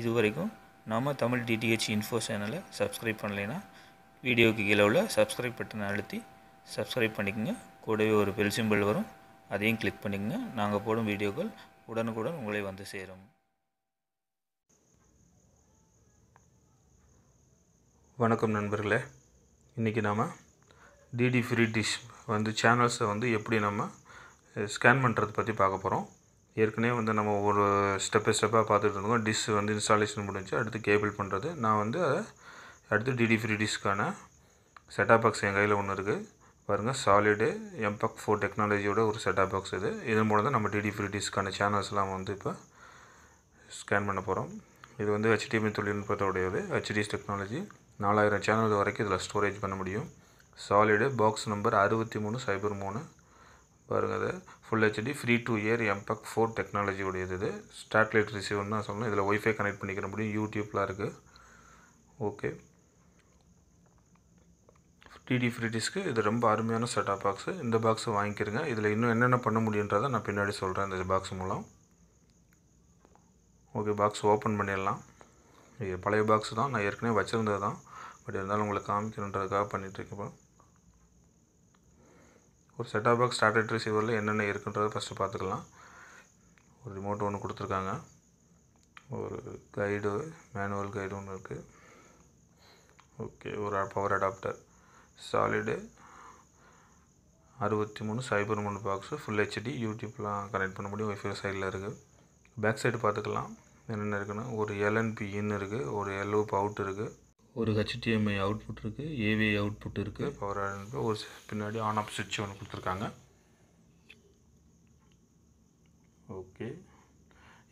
இது வரைக்கும் நம்ம தமிழ் டிடிஹெச் இன்ஃபோ சேனலை சப்ஸ்கிரைப் பண்ணலைன்னா வீடியோக்கு கீழே உள்ள சப்ஸ்கிரைப் பட்டனை அழுத்தி சப்ஸ்கிரைப் பண்ணிக்கோங்க கூடவே ஒரு பெல் சிம்பிள் வரும் அதையும் கிளிக் பண்ணிக்கோங்க நாங்கள் போடும் வீடியோக்கள் உடனுக்குடன் உங்களை வந்து சேரும் வணக்கம் நண்பர்களே இன்றைக்கி நாம் டிடி ஃப்ரீ டிஷ் வந்து சேனல்ஸை வந்து எப்படி நம்ம ஸ்கேன் பண்ணுறது பற்றி பார்க்க போகிறோம் ஏற்கனவே வந்து நம்ம ஒரு ஸ்டெப்பு ஸ்டெப்பாக பார்த்துட்டு இருந்தோம் டிஷ் வந்து இன்ஸ்டாலேஷன் முடிஞ்சு அடுத்து கேபிள் பண்ணுறது நான் வந்து அதை அடுத்து டிடி ஃப்ரீ டிஷ்க்கான செட்டாப் பாக்ஸ் என் கையில் ஒன்று இருக்குது பாருங்கள் சாலிடு எம்பக் ஃபோர் டெக்னாலஜியோட ஒரு செட்டாப் பாக்ஸ் இது இதன் மூலம் தான் நம்ம டிடி ஃப்ரீ டிஷ்க்கான சேனல்ஸ்லாம் வந்து இப்போ ஸ்கேன் பண்ண போகிறோம் இது வந்து ஹெச்டிஎம்ஐ தொழில்நுட்பத்தோடையது ஹெச்டிஎஸ் டெக்னாலஜி நாலாயிரம் சேனல் வரைக்கும் இதில் ஸ்டோரேஜ் பண்ண முடியும் சாலிடு பாக்ஸ் நம்பர் அறுபத்தி மூணு சைபர் மூணு பாருங்கள் அதை full HD free to air MPEG four technology உடையது இது ஸ்டாட்லைட் ரிசீவர்னு நான் சொல்லணும் இதில் ஒய்ஃபை கனெக்ட் பண்ணிக்கிற முடியும் யூடியூப்லாம் இருக்குது ஓகே டிடி ஃப்ரீ டிஸ்க்கு இது ரொம்ப அருமையான செட்டாப் பாக்ஸு இந்த பாக்ஸை வாங்கிக்கிறங்க இதில் இன்னும் என்னென்ன பண்ண முடியுன்றதை நான் பின்னாடி சொல்கிறேன் இந்த பாக்ஸ் மூலம் ஓகே பாக்ஸ் ஓப்பன் பண்ணிடலாம் இது பழைய பாக்ஸ் தான் நான் ஏற்கனவே வச்சுருந்தது தான் பட் இருந்தாலும் உங்களுக்கு காமிக்கணுன்றதுக்காக பண்ணிகிட்ருக்கேன் ஒரு ஆஃப் பாக்ஸ் ஸ்டார்டட் ரிசீவரில் என்னென்ன இருக்குன்றதை ஃபஸ்ட்டு பார்த்துக்கலாம் ஒரு ரிமோட் ஒன்று கொடுத்துருக்காங்க ஒரு கைடு மேனுவல் கைடு ஒன்று இருக்குது ஓகே ஒரு பவர் அடாப்டர் சாலிடு அறுபத்தி மூணு சைபர் மூணு பாக்ஸு ஃபுல் ஹெச்டி யூடியூப்லாம் கனெக்ட் பண்ண முடியும் ஒய்ஃபை சைடில் இருக்குது பேக் சைடு பார்த்துக்கலாம் என்னென்ன இருக்குன்னா ஒரு எல்என்பி இன் இருக்குது ஒரு எல்ஓ பவுட் இருக்குது ஒரு ஹெச்டிஎம்ஐ அவுட்புட் இருக்குது ஏவிஐ அவுட்புட் இருக்குது பவர் இருக்குது ஒரு பின்னாடி ஆன் ஆஃப் சுவிட்ச் ஒன்று கொடுத்துருக்காங்க ஓகே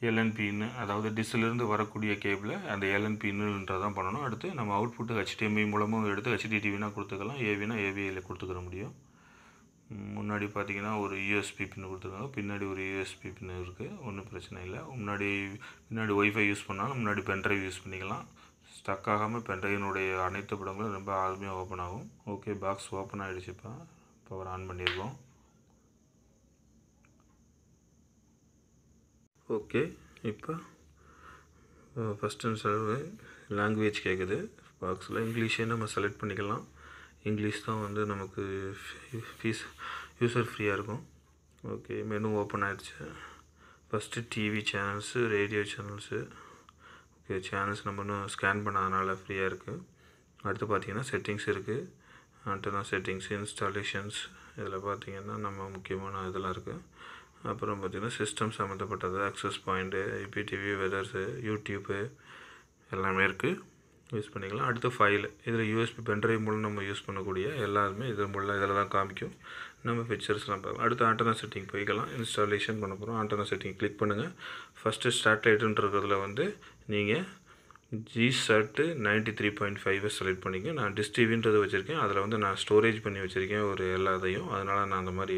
எல்என்பின்னு அதாவது டிஸ்ஸிலிருந்து வரக்கூடிய கேபிள் அந்த எல்என்பின்னுன்றதான் பண்ணணும் அடுத்து நம்ம அவுட்புட்டு ஹெச்டிஎம்ஐ மூலமும் எடுத்து ஹெச்டிடிவினா கொடுத்துக்கலாம் ஏவினா ஏவிஐயில் கொடுத்துக்கிற முடியும் முன்னாடி பார்த்தீங்கன்னா ஒரு யூஎஸ்பி பின்னு கொடுத்துருக்காங்க பின்னாடி ஒரு யூஎஸ்பி பின்னு இருக்குது ஒன்றும் பிரச்சனை இல்லை முன்னாடி பின்னாடி ஒய்ஃபை யூஸ் பண்ணாலும் முன்னாடி பென்ட்ரைவ் யூஸ் பண்ணிக்கலாம் ஸ்டக் ஆகாமல் பென்ட்ரைவனுடைய அனைத்து படங்களும் ரொம்ப ஆர்மையாக ஓப்பன் ஆகும் ஓகே பாக்ஸ் ஓப்பன் ஆகிடுச்சு இப்போ பவர் ஆன் பண்ணியிருக்கோம் ஓகே இப்போ ஃபஸ்ட் அண்ட் செலவு லாங்குவேஜ் கேட்குது பாக்ஸில் இங்கிலீஷே நம்ம செலக்ட் பண்ணிக்கலாம் இங்கிலீஷ் தான் வந்து நமக்கு ஃபீஸ் யூஸர் ஃப்ரீயாக இருக்கும் ஓகே மெனு ஓப்பன் ஆகிடுச்சு first TV channels radio channels இது சேனல்ஸ் நம்ம இன்னும் ஸ்கேன் பண்ணாதனால ஃப்ரீயாக இருக்குது அடுத்து பார்த்திங்கன்னா செட்டிங்ஸ் இருக்குது அடுத்து தான் செட்டிங்ஸ் இன்ஸ்டாலேஷன்ஸ் இதில் பார்த்திங்கன்னா நம்ம முக்கியமான இதெல்லாம் இருக்குது அப்புறம் பார்த்திங்கன்னா சிஸ்டம் சம்மந்தப்பட்டது access point IPTV weathers YouTube எல்லாமே இருக்குது யூஸ் பண்ணிக்கலாம் அடுத்து ஃபைல் இதில் யூஎஸ்பி பென்ட்ரைவ் மூலம் நம்ம யூஸ் பண்ணக்கூடிய எல்லாருமே இது மூலம் இதில் தான் காமிக்கும் நம்ம ஃபீச்சர்ஸ்லாம் பார்க்கலாம் அடுத்து ஆண்டனா செட்டிங் போய்க்கலாம் இன்ஸ்டாலேஷன் பண்ண போகிறோம் ஆண்டனா செட்டிங் கிளிக் பண்ணுங்கள் ஃபஸ்ட்டு ஸ்டாட்லைட்டுன்றதில் வந்து நீங்கள் G sat ninety three point ஃபைவை செலக்ட் பண்ணிங்க நான் டிஷ் டிவின்றது வச்சுருக்கேன் அதில் வந்து நான் ஸ்டோரேஜ் பண்ணி வச்சுருக்கேன் ஒரு எல்லாத்தையும் அதனால் நான் அந்த மாதிரி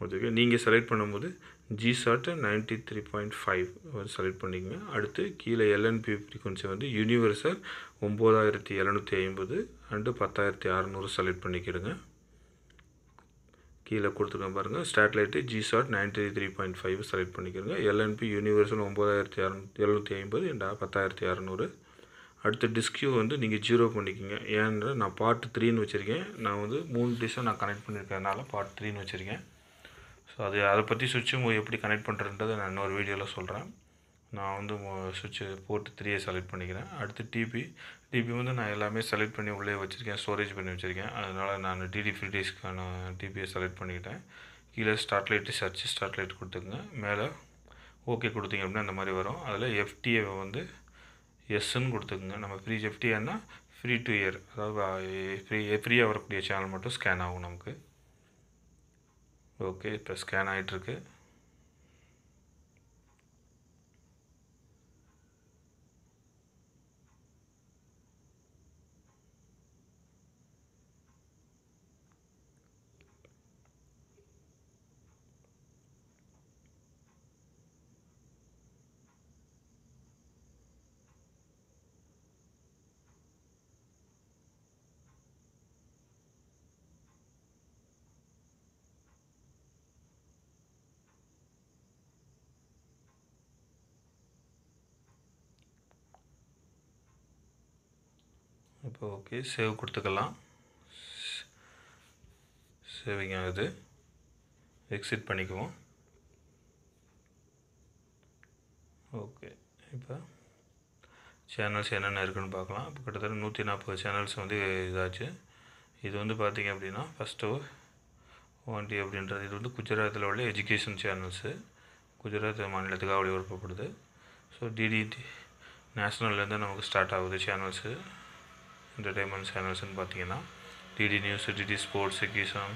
வச்சுருக்கேன் நீங்கள் செலக்ட் பண்ணும்போது G sat ninety three point five select பண்ணிக்கங்க அடுத்து கீழே எல்என்பி ஃப்ரீக்குவன்சி வந்து யூனிவர்சல் ஒம்பதாயிரத்தி எழுநூற்றி ஐம்பது அண்டு பத்தாயிரத்தி அறநூறு செலக்ட் பண்ணிக்கிடுங்க கீழே கொடுத்துருக்கேன் பாருங்கள் satellite GSAT nine three three point five select பண்ணிக்கிறோங்க எல்என்பி யூனிவர்சல் ஒம்பதாயிரத்தி அறநூ எழுநூற்றி ஐம்பது அண்ட் பத்தாயிரத்தி அறநூறு அடுத்த டிஸ்கியூ வந்து நீங்கள் ஜீரோ பண்ணிக்கோங்க ஏன்னா நான் பார்ட் த்ரீன்னு வச்சுருக்கேன் நான் வந்து மூணு டிஷ்ஷை நான் கனெக்ட் பண்ணியிருக்கறனால பார்ட் த்ரீன்னு வச்சுருக்கேன் ஸோ அது அதை பற்றி சுவிட்சும் எப்படி கனெக்ட் பண்ணுறதுன்றதை நான் இன்னொரு வீடியோவில் சொல்கிறேன் நான் வந்து சுவிட்சு போர்ட் த்ரீயை செலக்ட் பண்ணிக்கிறேன் அடுத்து டிபி டிபி வந்து நான் எல்லாமே செலக்ட் பண்ணி உள்ளே வச்சுருக்கேன் ஸ்டோரேஜ் பண்ணி வச்சுருக்கேன் அதனால் நான் டிடி டேஸ்க்கான டிபியை செலக்ட் பண்ணிக்கிட்டேன் கீழே ஸ்டாட்லைட்டு சர்ச் ஸ்டாட்லைட் கொடுத்துங்க கொடுத்துருங்க மேலே ஓகே கொடுத்தீங்க அப்படின்னா அந்த மாதிரி வரும் அதில் எஃப்டிஏ வந்து எஸ்ன்னு கொடுத்துக்குங்க நம்ம ஃப்ரீ எஃப்டிஏன்னா ஃப்ரீ டு இயர் அதாவது ஃப்ரீ ஃப்ரீயாக வரக்கூடிய சேனல் மட்டும் ஸ்கேன் ஆகும் நமக்கு ஓகே இப்போ ஸ்கேன் ஆகிட்டுருக்கு இப்போ ஓகே சேவ் கொடுத்துக்கலாம் சேவிங் ஆகுது எக்ஸிட் பண்ணிக்குவோம் ஓகே இப்போ சேனல்ஸ் என்னென்ன இருக்குன்னு பார்க்கலாம் இப்போ கிட்டத்தட்ட நூற்றி நாற்பது சேனல்ஸ் வந்து இதாச்சு இது வந்து பார்த்திங்க அப்படின்னா ஃபஸ்ட்டு ஓன்டி அப்படின்றது இது வந்து குஜராத்தில் உள்ள எஜுகேஷன் சேனல்ஸு குஜராத் மாநிலத்துக்காக ஒளிபரப்பப்படுது ஸோ டிடி நேஷ்னல்லேருந்து நமக்கு ஸ்டார்ட் ஆகுது சேனல்ஸு என்டர்டைன்மெண்ட் சேனல்ஸ்னு பார்த்தீங்கன்னா டிடி நியூஸ் டிடி ஸ்போர்ட்ஸ் கிசாம்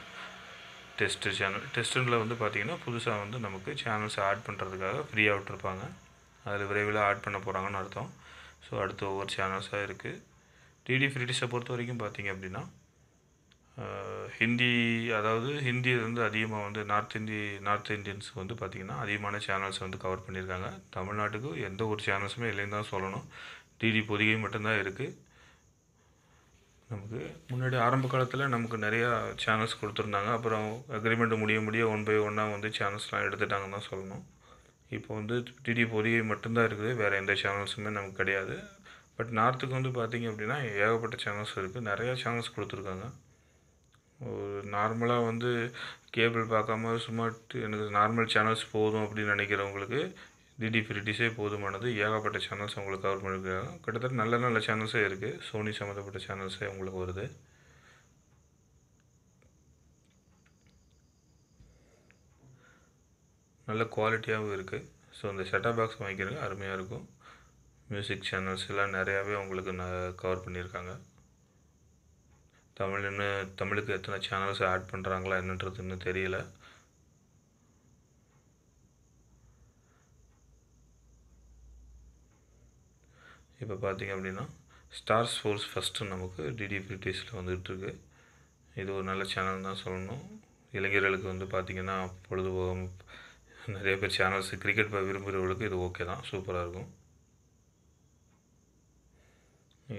டெஸ்ட்டு சேனல் டெஸ்ட்டுங்களில் வந்து பார்த்திங்கன்னா புதுசாக வந்து நமக்கு சேனல்ஸ் ஆட் பண்ணுறதுக்காக ஃப்ரீயாக விட்டுருப்பாங்க அதில் விரைவில் ஆட் பண்ண போகிறாங்கன்னு அர்த்தம் ஸோ அடுத்து ஒவ்வொரு சேனல்ஸாக இருக்குது டிடி ஃப்ரீடிஸை பொறுத்த வரைக்கும் பார்த்திங்க அப்படின்னா ஹிந்தி அதாவது ஹிந்தி வந்து அதிகமாக வந்து நார்த் இந்தி நார்த் இந்தியன்ஸுக்கு வந்து பார்த்திங்கன்னா அதிகமான சேனல்ஸ் வந்து கவர் பண்ணியிருக்காங்க தமிழ்நாட்டுக்கு எந்த ஒரு சேனல்ஸுமே இல்லைன்னு தான் சொல்லணும் டிடி பொதிகை மட்டும்தான் இருக்குது நமக்கு முன்னாடி ஆரம்ப காலத்தில் நமக்கு நிறையா சேனல்ஸ் கொடுத்துருந்தாங்க அப்புறம் அக்ரிமெண்ட் முடிய முடிய ஒன் பை ஒன்னாக வந்து சேனல்ஸ்லாம் எடுத்துட்டாங்கன்னு தான் சொல்லணும் இப்போ வந்து டிடி பொறியை மட்டும்தான் இருக்குது வேறு எந்த சேனல்ஸுமே நமக்கு கிடையாது பட் நார்த்துக்கு வந்து பார்த்திங்க அப்படின்னா ஏகப்பட்ட சேனல்ஸ் இருக்குது நிறையா சேனல்ஸ் கொடுத்துருக்காங்க ஒரு நார்மலாக வந்து கேபிள் பார்க்காம சும்மா எனக்கு நார்மல் சேனல்ஸ் போதும் அப்படின்னு நினைக்கிறவங்களுக்கு டிடி ஃப்ரீ போதுமானது ஏகப்பட்ட சேனல்ஸ் உங்களுக்கு கவர் பண்ணியிருக்காங்க கிட்டத்தட்ட நல்ல நல்ல சேனல்ஸே இருக்குது சோனி சம்மந்தப்பட்ட சேனல்ஸே உங்களுக்கு வருது நல்ல குவாலிட்டியாகவும் இருக்குது ஸோ இந்த செட்டப் பாக்ஸ் வாங்கிக்கிறதுக்கு அருமையாக இருக்கும் மியூசிக் சேனல்ஸ் எல்லாம் நிறையாவே உங்களுக்கு ந கவர் பண்ணியிருக்காங்க தமிழ்னு தமிழுக்கு எத்தனை சேனல்ஸ் ஆட் பண்ணுறாங்களா என்னன்றது இன்னும் தெரியல இப்போ பார்த்திங்க அப்படின்னா ஸ்டார் ஸ்போர்ட்ஸ் ஃபஸ்ட்டு நமக்கு டிடி டீஸில் வந்துகிட்ருக்கு இது ஒரு நல்ல சேனல் தான் சொல்லணும் இளைஞர்களுக்கு வந்து பார்த்திங்கன்னா பொழுதுபோகம் நிறைய பேர் சேனல்ஸ் கிரிக்கெட் விரும்புகிறவர்களுக்கு இது ஓகே தான் சூப்பராக இருக்கும்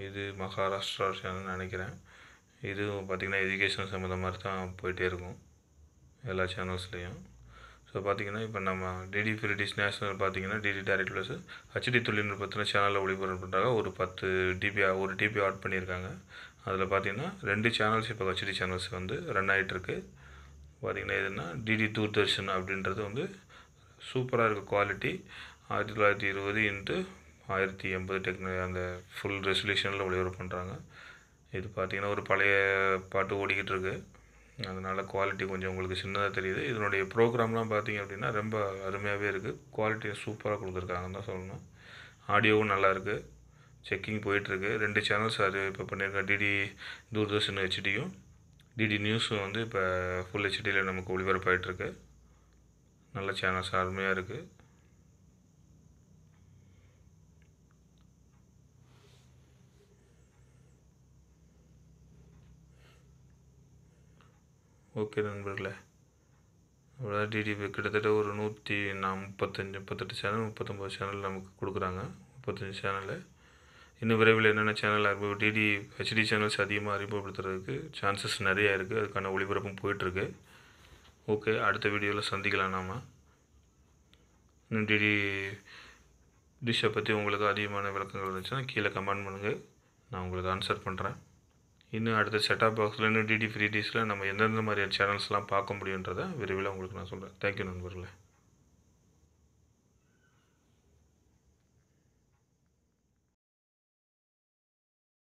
இது மகாராஷ்டிரா சேனல் நினைக்கிறேன் இதுவும் பார்த்திங்கன்னா எஜுகேஷன் சம்மந்தமாதிரி தான் போயிட்டே இருக்கும் எல்லா சேனல்ஸ்லேயும் ஸோ பார்த்தீங்கன்னா இப்போ நம்ம டிடி ஃபெரிட்டிஸ் நேஷனல் பார்த்தீங்கன்னா டிடி டேரக்ட் ப்ளஸ் ஹச்டி தொழில்நுட்பத்தில் சேனலில் ஒளிபரப்பு பண்ணுறாங்க ஒரு பத்து டிபி ஒரு டிபி ஆட் பண்ணியிருக்காங்க அதில் பார்த்தீங்கன்னா ரெண்டு சேனல்ஸ் இப்போ ஹச்டி சேனல்ஸ் வந்து ரன் ஆகிட்டுருக்கு பார்த்திங்கன்னா எதுனா டிடி தூர்தர்ஷன் அப்படின்றது வந்து சூப்பராக இருக்குது குவாலிட்டி ஆயிரத்தி தொள்ளாயிரத்தி இருபது இன்ட்டு ஆயிரத்தி எண்பது டெக்னோ அந்த ஃபுல் ரெசல்யூஷனில் ஒளிபரப்பு பண்ணுறாங்க இது பார்த்திங்கன்னா ஒரு பழைய பாட்டு ஓடிக்கிட்டு இருக்குது அதனால் குவாலிட்டி கொஞ்சம் உங்களுக்கு சின்னதாக தெரியுது இதனுடைய ப்ரோக்ராம்லாம் பார்த்திங்க அப்படின்னா ரொம்ப அருமையாகவே இருக்குது குவாலிட்டியை சூப்பராக கொடுத்துருக்காங்கன்னு தான் சொல்லணும் ஆடியோவும் நல்லாயிருக்கு செக்கிங் போயிட்டுருக்கு ரெண்டு சேனல்ஸ் அது இப்போ பண்ணியிருக்கேன் டிடி தூர்தர்ஷன் ஹெச்டியும் டிடி நியூஸும் வந்து இப்போ ஃபுல் ஹெச்டியில் நமக்கு ஒளிபரப்பாயிட்டுருக்கு நல்ல சேனல்ஸ் அருமையாக இருக்குது ஓகே நண்பர்களே அவ்வளோ டிடிபி கிட்டத்தட்ட ஒரு நூற்றி நான் முப்பத்தஞ்சு முப்பத்தெட்டு சேனல் முப்பத்தொம்போது சேனல் நமக்கு கொடுக்குறாங்க முப்பத்தஞ்சு சேனலு இன்னும் விரைவில் என்னென்ன சேனல் அறிமுக டிடி ஹெச்டி சேனல்ஸ் அதிகமாக அறிமுகப்படுத்துறதுக்கு சான்சஸ் நிறையா இருக்குது அதுக்கான ஒளிபரப்பும் போயிட்டுருக்கு ஓகே அடுத்த வீடியோவில் சந்திக்கலாம் நாம் இன்னும் டிடி டிஷ்ஷை பற்றி உங்களுக்கு அதிகமான விளக்கங்கள் இருந்துச்சுன்னா கீழே கமெண்ட் பண்ணுங்கள் நான் உங்களுக்கு ஆன்சர் பண்ணுறேன் இன்னும் அடுத்த செட்டாப் பாக்ஸில் இன்னும் டிடி ஃப்ரீ டிஷில் நம்ம எந்தெந்த மாதிரியான சேனல்ஸ்லாம் பார்க்க முடியுன்றதை விரைவில் உங்களுக்கு நான் சொல்கிறேன் தேங்க்யூ நண்பர்களே